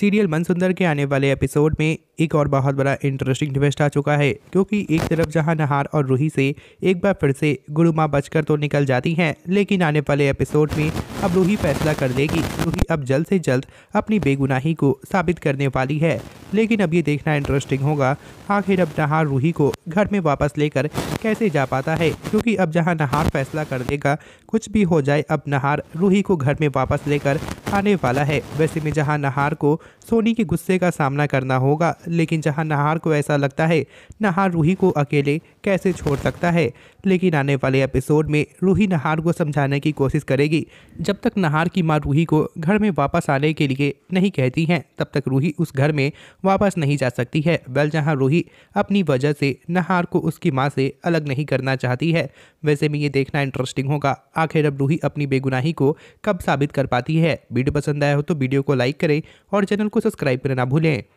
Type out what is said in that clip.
serial मनसुंदर के आने वाले एपिसोड में एक और बहुत बड़ा इंटरेस्टिंग ट्विस्ट आ चुका है क्योंकि एक तरफ जहां नहार और रूही से एक बार फिर से गुरु माँ बचकर तो निकल जाती हैं लेकिन आने वाले एपिसोड में अब रूही फैसला कर देगी रूही अब जल्द से जल्द अपनी बेगुनाही को साबित करने वाली है लेकिन अब ये देखना इंटरेस्टिंग होगा आखिर अब नहार रूही को घर में वापस लेकर कैसे जा पाता है क्योंकि अब जहां नहार फैसला कर देगा कुछ भी हो जाए अब नहार रूही को घर में वापस लेकर आने वाला है वैसे में जहां नहार को सोनी के गुस्से का सामना करना होगा लेकिन जहां नहार को ऐसा लगता है नहार रूही को अकेले कैसे छोड़ सकता है लेकिन आने वाले एपिसोड में रूही नहार को समझाने की कोशिश करेगी जब तक नहार की माँ रूही को घर में वापस आने के लिए नहीं कहती हैं तब तक रूही उस घर में वापस नहीं जा सकती है वेल जहाँ रूही अपनी वजह से नहार को उसकी माँ से अलग नहीं करना चाहती है वैसे में ये देखना इंटरेस्टिंग होगा आखिर अब रूही अपनी बेगुनाही को कब साबित कर पाती है वीडियो पसंद आया हो तो वीडियो को लाइक करें और चैनल को सब्सक्राइब करना भूलें